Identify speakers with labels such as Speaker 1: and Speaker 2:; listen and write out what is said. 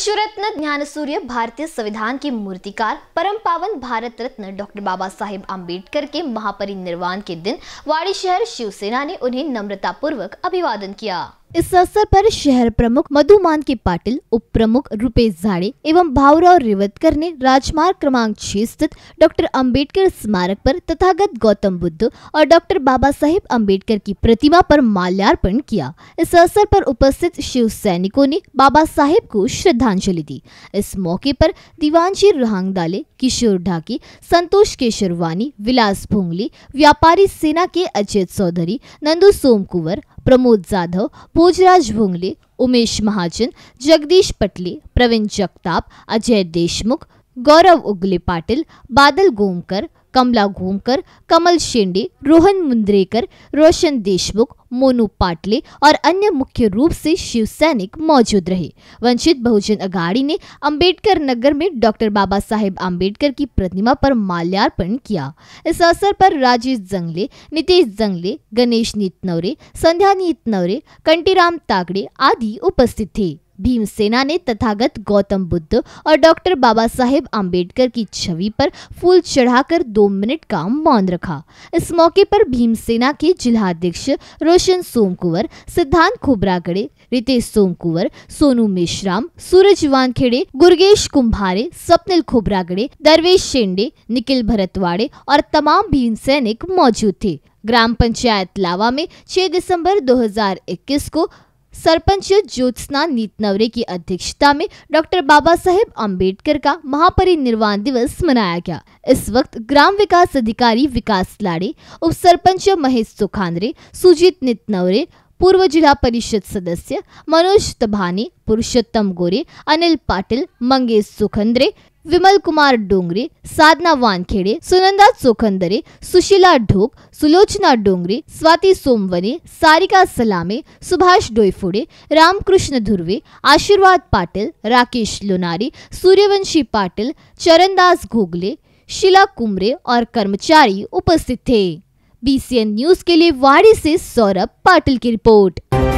Speaker 1: विश्वरत्न ज्ञान सूर्य भारतीय संविधान के मूर्तिकार परम पावन भारत रत्न डॉक्टर बाबा साहेब आम्बेडकर के महापरिनिर्वाण के दिन वाड़ी शहर शिवसेना ने उन्हें नम्रतापूर्वक अभिवादन किया इस अवसर पर शहर प्रमुख मधुमान के पाटिल उप प्रमुख रूपेश झाड़े एवं भावराव रेवतकर ने राजमार्ग क्रमांक छह स्थित डॉक्टर अंबेडकर स्मारक पर तथागत गौतम बुद्ध और डॉक्टर बाबा साहेब अम्बेडकर की प्रतिमा पर माल्यार्पण किया इस अवसर पर उपस्थित शिव सैनिकों ने बाबा साहेब को श्रद्धांजलि दी इस मौके पर दीवान जी रोहांगदाले किशोर ढाकी संतोष केशरवानी विलास भोंगली व्यापारी सेना के अजित चौधरी नंदू सोम कुंवर प्रमोद जाधव भोजराज भोंगले उमेश महाजन जगदीश पटले प्रवीण जगताप अजय देशमुख गौरव उगले पाटिल बादल गोमकर कमला घूमकर कमल शेंडे रोहन मुंद्रेकर रोशन देशमुख मोनू पाटले और अन्य मुख्य रूप से शिव सैनिक मौजूद रहे वंचित बहुजन अघाड़ी ने अंबेडकर नगर में डॉक्टर बाबा साहेब अम्बेडकर की प्रतिमा पर माल्यार्पण किया इस अवसर पर राजेश जंगले नितेश जंगले गणेश नीतनवरे संध्या नीतनवरे कंटीराम तागड़े आदि उपस्थित थे भीमसेना ने तथागत गौतम बुद्ध और डॉक्टर बाबा साहेब आम्बेडकर की छवि पर फूल चढ़ाकर दो मिनट का मौन रखा इस मौके पर भीमसेना के जिलाध्यक्ष रोशन सोमकुंवर सिद्धांत खोबरागड़े रितेश सोमकुंवर सोनू मेश्राम सूरज वानखेड़े गुर्गेश कुंभारे स्वप्निल खोबरागड़े दरवेश शेंडे निखिल भरतवाड़े और तमाम भीम सैनिक मौजूद थे ग्राम पंचायत लावा में 6 दिसंबर 2021 को सरपंच ज्योत्सना नीतनवरे की अध्यक्षता में डॉक्टर बाबा साहेब अम्बेडकर का महापरिनिर्वाण दिवस मनाया गया इस वक्त ग्राम विकास अधिकारी विकास लाड़े उप सरपंच महेश सुखांदरे सुजीत नवरे पूर्व जिला परिषद सदस्य मनोज तभानी पुरुषोत्तम गोरे अनिल पाटिल मंगेश सुखंद्रे विमल कुमार डोंगरे साधना वानखेड़े सुनंदा सुखंदरे सुशीला ढोक सुलोचना डोंगरे स्वाति सोमवने सारिका सलामे सुभाष डोईफोड़े रामकृष्ण धुर्वे आशीर्वाद पाटिल राकेश लोनारी सूर्यवंशी पाटिल चरणदास घोगले शिला कुमरे और कर्मचारी उपस्थित थे बीसीएन न्यूज के लिए वाड़ी से सौरभ पाटिल की रिपोर्ट